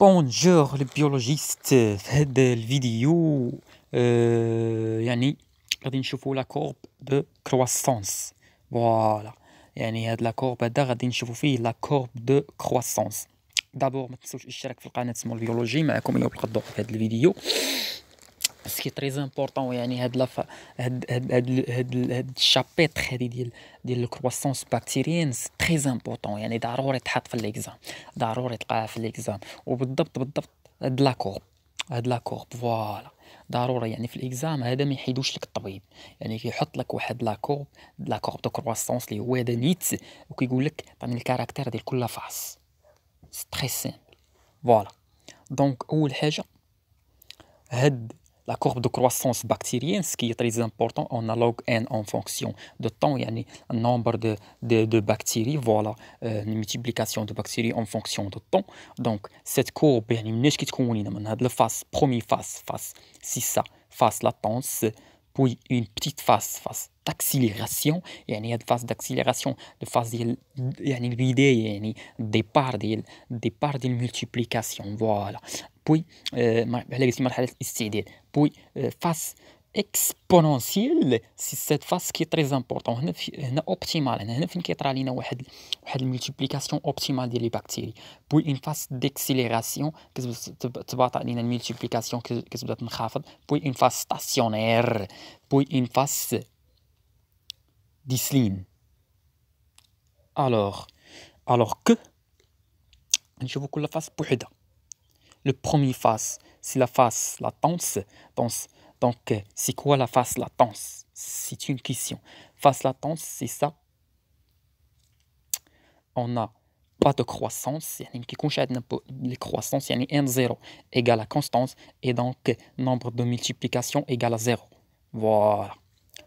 Bonjour les biologistes. Cette vidéo, euh, y a ni gardine chevaux la courbe de croissance. Voilà, y a ni la corbe d'araignées chevaux fille la courbe de croissance. D'abord, mettons-nous à échanger sur la chaîne de Smolbiologie. Mais à commencer par le début de cette vidéo. سكي تري امبورطون يعني هاد لاف هاد هاد هاد هاد, هاد الشابيتر هادي ديال ديال الكرواسونس باكتيريان سي تري امبورطون يعني ضروري تحط في ليكزام ضروري تلقاها في ليكزام وبالضبط بالضبط هاد لاكور هاد لاكورب فوالا ضروري يعني في الاكزام هذا ما يحيدوش لك الطبيب يعني كيحط لك واحد لاكورب لاكورب دو كرواسونس اللي هو هذا نيت وكيقول لك عطاني الكاركتير ديال كل فاس تري سامبل فوالا دونك اول حاجه هاد la courbe de croissance bactérienne, ce qui est très important en log n en fonction de temps, il y a un nombre de, de, bactéries, voilà, euh, une multiplication de bactéries en fonction de temps. Donc, cette courbe, il y a une phase, première phase, phase ça, phase latence, puis une petite phase, phase d'accélération, et une phase d'accélération, de phase de l'idée, et une départ, de, départ de multiplication. Voilà. Puis, euh, puis phase. Euh, exponentielle, c'est cette phase qui est très importante, une phase qui est la multiplication optimale des bactéries, puis une phase d'accélération, que une multiplication que we have puis une phase stationnaire, puis une phase d'islam. Alors, alors que, je vous la phase pour Le premier phase, c'est la phase, la donc, c'est quoi la phase latence C'est une question. Phase latence, c'est ça. On n'a pas de croissance. Il y a qui Les croissances, il y a un 0 égale à constance. Et donc, nombre de multiplications égale à 0. Voilà.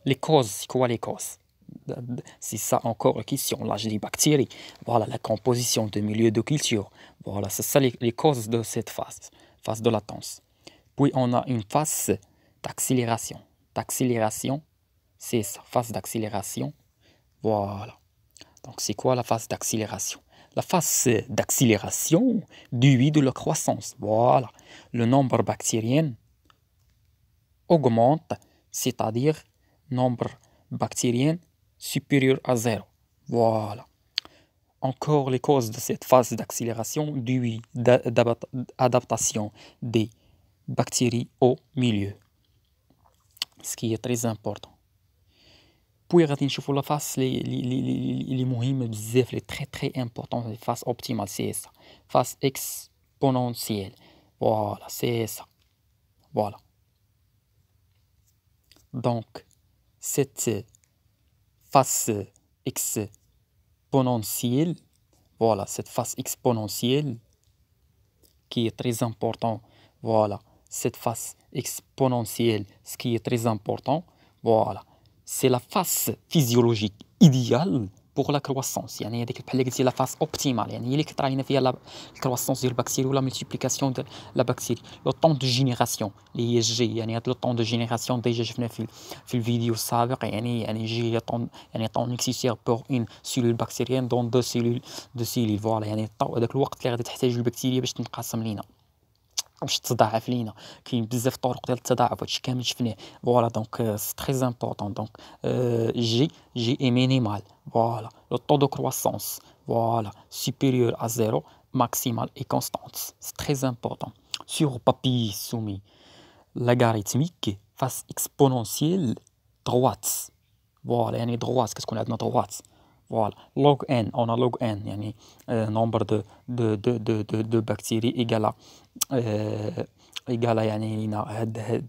Les causes, c'est quoi les causes c'est ça encore la question. L'âge des bactéries. Voilà la composition du milieu de culture. Voilà, c'est ça les, les, causes de cette phase, phase de latence. Puis on a une phase d'accélération. D'accélération, c'est sa phase d'accélération. Voilà. Donc, c'est quoi la phase d'accélération La phase d'accélération du duit de la croissance. Voilà. Le nombre bactérien augmente, c'est-à-dire nombre bactérien supérieur à zéro. Voilà. Encore les causes de cette phase d'accélération duit d'adaptation des bactéries au milieu ce qui est très important. Pour y on la face, les, les, les, les, très très important, la face optimale, c'est ça. Face exponentielle. Voilà, c'est ça. Voilà. Donc, cette face exponentielle, voilà, cette face exponentielle qui est très important voilà, cette face exponentielle, ce qui est très important. Voilà, c'est la phase physiologique idéale pour la croissance. Il y a des la phase optimale. Il y a des la croissance du bactéries ou la multiplication de la bactérie. Le temps de génération, l'ISG, il y a le temps de génération déjà IGG. Je l'ai une vidéo, la vidéo il y a un temps nécessaire pour une cellule bactérienne dans deux cellules. Voilà, il y a un temps de la bactérie qui est en se faire. Voilà, donc c'est très important. Donc, g, g minimal. Voilà. Le taux de croissance. Voilà. Supérieur à zéro. maximal et constante. C'est très important. Sur le papier soumis, l'agarithmique, face exponentielle droite. Voilà, il y droite. Qu'est-ce qu'on a de notre droite? Voilà, log n, on a log n, yani, euh, nombre de, de, de, bactéries égal à, euh, euh,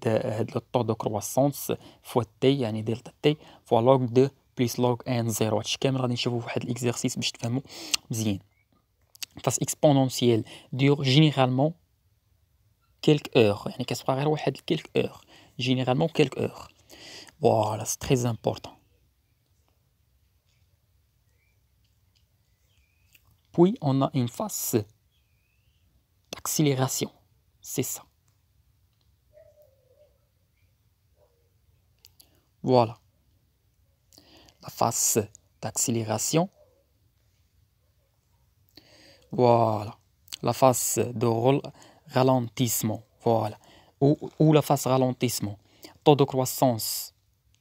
euh, de croissance fois t, yani delta t, fois log 2 plus log n 0. Je vais vous l'exercice un exercice pour que vous compreniez. Face exponentielle dure généralement quelques heures, yani, quelques heures, généralement quelques heures. Voilà, c'est très important. Puis on a une phase d'accélération. C'est ça. Voilà. La phase d'accélération. Voilà. La phase de ralentissement. Voilà. Ou, la phase ralentissement. Taux de croissance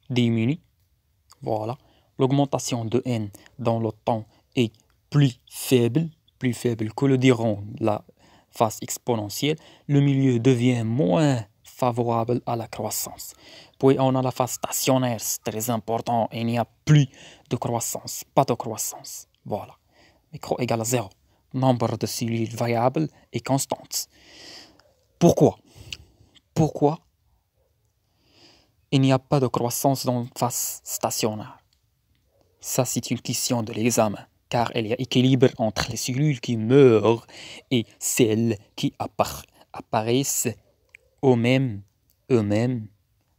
diminue. Voilà. L'augmentation de N dans le temps est plus faible, plus faible que le diront la phase exponentielle, le milieu devient moins favorable à la croissance. Puis on a la phase stationnaire, c'est très important, il n'y a plus de croissance, pas de croissance. Voilà. Micro égale à zéro, Nombre de cellules variables est constante. Pourquoi Pourquoi il n'y a pas de croissance dans la phase stationnaire Ça, c'est une question de l'examen car il y a équilibre entre les cellules qui meurent et celles qui apparaissent au même, au même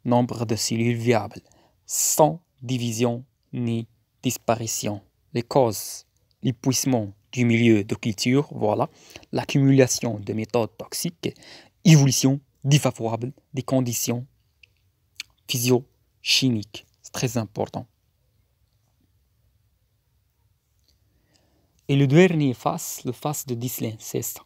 nombre de cellules viables, sans division ni disparition. Les causes, l'épuisement du milieu de culture, voilà, l'accumulation de méthodes toxiques, évolution défavorable des conditions physio-chimiques, C'est très important. Et le dernier face, le face de Dislin, c'est ça.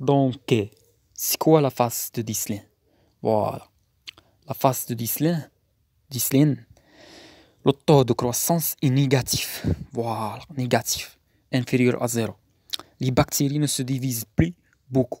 Donc, c'est quoi la face de Dislin Voilà. La face de Dislin, Dislin, le taux de croissance est négatif. Voilà, négatif, inférieur à zéro. Les bactéries ne se divisent plus beaucoup.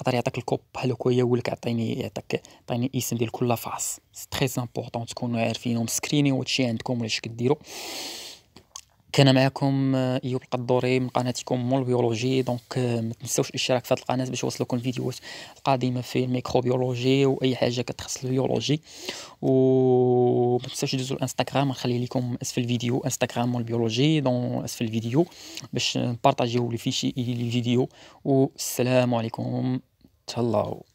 يقدر يعطيك الكوب بحال هكا يقول لك عطيني يعطيك عطيني الاسم ديال كل فاس سي تري امبورطون تكونوا عارفينهم سكرينيو هادشي عندكم ولا اش كديروا كان معكم آه، ايوب القدوري من قناتكم مول بيولوجي دونك آه، ما تنساوش الاشتراك في هذه القناه باش يوصلكم الفيديوهات القادمه في الميكروبيولوجي واي حاجه كتخص البيولوجي وما تنساوش تدوزوا الانستغرام نخلي لكم اسفل الفيديو انستغرام مول بيولوجي دون اسفل الفيديو باش نبارطاجيو لي فيشي لي فيديو والسلام عليكم تهلاو